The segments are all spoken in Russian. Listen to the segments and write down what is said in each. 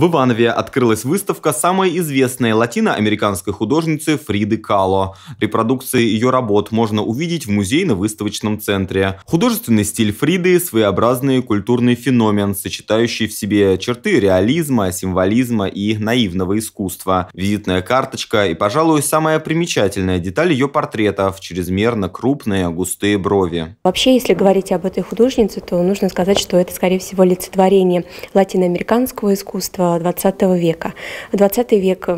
В Иванове открылась выставка самой известной латиноамериканской художницы Фриды Кало. Репродукции ее работ можно увидеть в музейно-выставочном центре. Художественный стиль Фриды – своеобразный культурный феномен, сочетающий в себе черты реализма, символизма и наивного искусства. Визитная карточка и, пожалуй, самая примечательная деталь ее портретов – чрезмерно крупные густые брови. Вообще, если говорить об этой художнице, то нужно сказать, что это, скорее всего, олицетворение латиноамериканского искусства, 20 века. 20 век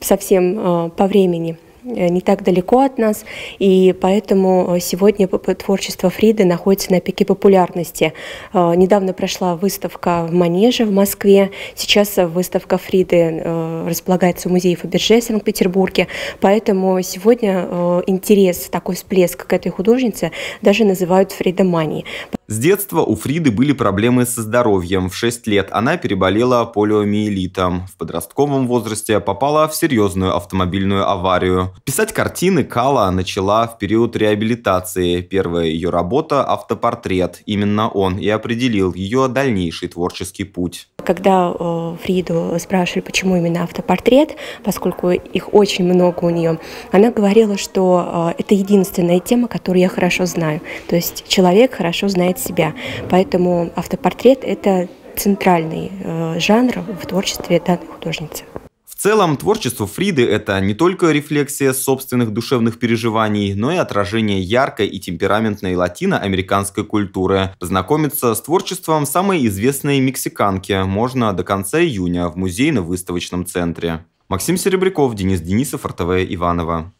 совсем а, по времени э, не так далеко от нас, и поэтому э, сегодня творчество Фриды находится на пике популярности. А, недавно прошла выставка в Манеже в Москве, сейчас э, выставка Фриды располагается в музее Фаберже в Санкт-Петербурге, поэтому сегодня интерес, такой всплеск к этой художнице даже называют Фридоманией. С детства у Фриды были проблемы со здоровьем. В 6 лет она переболела полиомиелитом. В подростковом возрасте попала в серьезную автомобильную аварию. Писать картины Кала начала в период реабилитации. Первая ее работа – автопортрет. Именно он и определил ее дальнейший творческий путь. Когда э, Фриду спрашивали, почему именно автопортрет, поскольку их очень много у нее, она говорила, что э, это единственная тема, которую я хорошо знаю. То есть человек хорошо знает себя. Поэтому автопортрет – это центральный э, жанр в творчестве данной художницы. В целом, творчество Фриды – это не только рефлексия собственных душевных переживаний, но и отражение яркой и темпераментной латиноамериканской культуры. Познакомиться с творчеством самой известной мексиканки можно до конца июня в музейно-выставочном центре. Максим Серебряков, Денис Денисов, РТВ Иванова.